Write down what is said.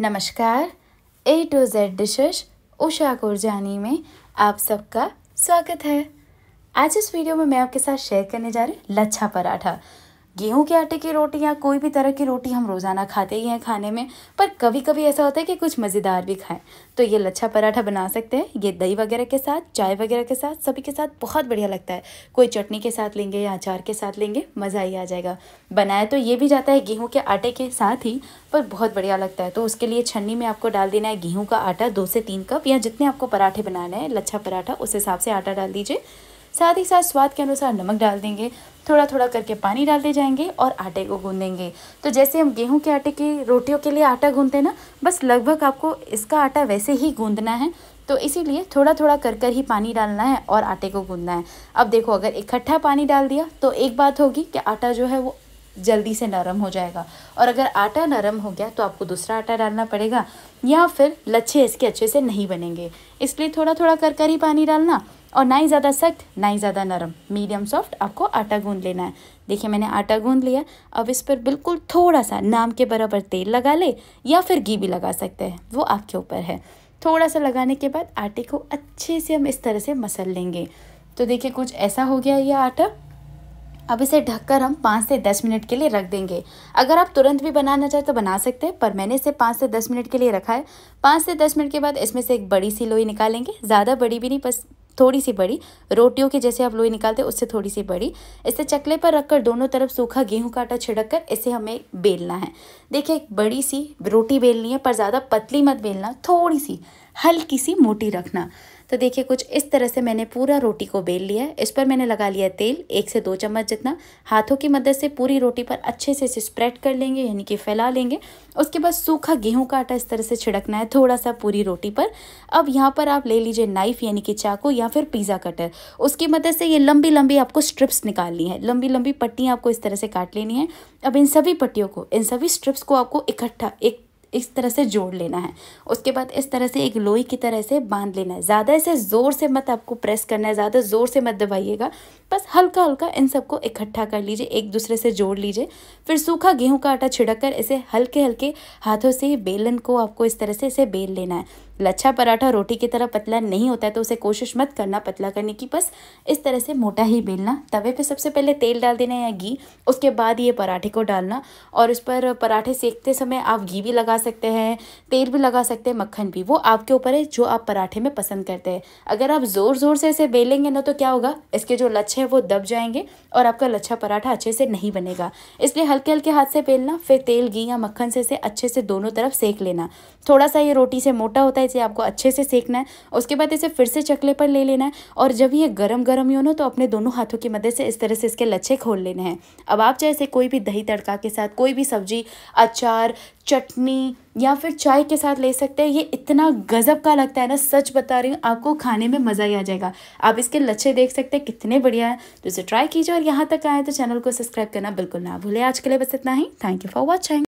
नमस्कार A to Z dishes Usha Kurjani में आप सबका स्वागत है आज इस वीडियो में मैं आपके साथ शेयर करने जा रही लच्छा पराठा गेहूं के आटे की रोटी या कोई भी तरह की रोटी हम रोज़ाना खाते ही हैं खाने में पर कभी कभी ऐसा होता है कि कुछ मज़ेदार भी खाएं तो ये लच्छा पराठा बना सकते हैं ये दही वगैरह के साथ चाय वगैरह के साथ सभी के साथ बहुत बढ़िया लगता है कोई चटनी के साथ लेंगे या अचार के साथ लेंगे मज़ा ही आ जाएगा बनाया तो ये भी जाता है गेहूँ के आटे के साथ ही पर बहुत बढ़िया लगता है तो उसके लिए छन्नी में आपको डाल देना है गेहूँ का आटा दो से तीन कप या जितने आपको पराठे बनाने हैं लच्छा पराठा उस हिसाब से आटा डाल दीजिए साथ ही साथ स्वाद के अनुसार नमक डाल देंगे थोड़ा थोड़ा करके पानी डालते जाएंगे और आटे को गूंदेंगे तो जैसे हम गेहूं के आटे की रोटियों के लिए आटा गूंदते ना बस लगभग आपको इसका आटा वैसे ही गूंदना है तो इसीलिए थोड़ा थोड़ा कर कर ही पानी डालना है और आटे को गूंदना है अब देखो अगर इकट्ठा पानी डाल दिया तो एक बात होगी कि आटा जो है वो जल्दी से नरम हो जाएगा और अगर आटा नरम हो गया तो आपको दूसरा आटा डालना पड़ेगा या फिर लच्छे इसके अच्छे से नहीं बनेंगे इसलिए थोड़ा थोड़ा कर कर ही पानी डालना और ना ही ज़्यादा सख्त ना ही ज़्यादा नरम मीडियम सॉफ्ट आपको आटा गूंद लेना है देखिए मैंने आटा गूंद लिया अब इस पर बिल्कुल थोड़ा सा नाम के बराबर तेल लगा ले या फिर घी भी लगा सकते हैं वो आपके ऊपर है थोड़ा सा लगाने के बाद आटे को अच्छे से हम इस तरह से मसल लेंगे तो देखिए कुछ ऐसा हो गया ये आटा अब इसे ढककर हम पाँच से दस मिनट के लिए रख देंगे अगर आप तुरंत भी बनाना चाहें तो बना सकते हैं पर मैंने इसे पाँच से दस मिनट के लिए रखा है पाँच से दस मिनट के बाद इसमें से एक बड़ी सी लोई निकालेंगे ज़्यादा बड़ी भी नहीं बस थोड़ी सी बड़ी रोटियों के जैसे आप लोई निकालते हैं उससे थोड़ी सी बड़ी इसे चकले पर रखकर दोनों तरफ सूखा गेहूं का आटा छिड़क कर इसे हमें बेलना है देखिए एक बड़ी सी रोटी बेलनी है पर ज़्यादा पतली मत बेलना थोड़ी सी हल्की सी मोटी रखना तो देखिए कुछ इस तरह से मैंने पूरा रोटी को बेल लिया है इस पर मैंने लगा लिया तेल एक से दो चम्मच जितना हाथों की मदद से पूरी रोटी पर अच्छे से इसे स्प्रेड कर लेंगे यानी कि फैला लेंगे उसके बाद सूखा गेहूँ का आटा इस तरह से छिड़कना है थोड़ा सा पूरी रोटी पर अब यहाँ पर आप ले लीजिए नाइफ यानी कि चाकू या फिर पिज़्ज़ा कटर उसकी मदद से ये लंबी लंबी आपको स्ट्रिप्स निकालनी है लंबी लंबी पट्टियाँ आपको इस तरह से काट लेनी है अब इन सभी पट्टियों को इन सभी स्ट्रिप्स को आपको इकट्ठा एक इस तरह से जोड़ लेना है उसके बाद इस तरह से एक लोई की तरह से बांध लेना है ज़्यादा इसे ज़ोर से मत आपको प्रेस करना है ज़्यादा ज़ोर से मत दबाइएगा बस हल्का हल्का इन सबको इकट्ठा कर लीजिए एक दूसरे से जोड़ लीजिए फिर सूखा गेहूं का आटा छिड़क कर इसे हल्के हल्के हाथों से बेलन को आपको इस तरह से इसे बेल लेना है लच्छा पराठा रोटी की तरह पतला नहीं होता है तो उसे कोशिश मत करना पतला करने की बस इस तरह से मोटा ही बेलना तवे पे सबसे पहले तेल डाल देना या घी उसके बाद ये पराठे को डालना और उस पर पराठे सेकते समय आप घी भी लगा सकते हैं तेल भी लगा सकते हैं मक्खन भी वो आपके ऊपर है जो आप पराठे में पसंद करते हैं अगर आप ज़ोर ज़ोर से इसे बेलेंगे ना तो क्या होगा इसके जो लच्छे हैं वो दब जाएंगे और आपका लच्छा पराठा अच्छे से नहीं बनेगा इसलिए हल्के हल्के हाथ से बेलना फिर तेल घी या मक्खन से इसे अच्छे से दोनों तरफ सेक लेना थोड़ा सा ये रोटी से मोटा होता है इसे आपको अच्छे से सेकना है उसके बाद इसे फिर से चकले पर ले लेना है और जब ये गर्म गर्म ही हो तो अपने दोनों हाथों की मदद से इस तरह से इसके लच्छे खोल लेने हैं अब आप चाहे इसे कोई भी दही तड़का के साथ कोई भी सब्जी अचार चटनी या फिर चाय के साथ ले सकते हैं ये इतना गज़ब का लगता है ना सच बता रही हूँ आपको खाने में मज़ा ही आ जाएगा आप इसके लच्छे देख सकते हैं कितने बढ़िया हैं तो इसे ट्राई कीजिए और यहाँ तक आए तो चैनल को सब्सक्राइब करना बिल्कुल ना भूलें आज के लिए बस इतना ही थैंक यू फॉर वॉचिंग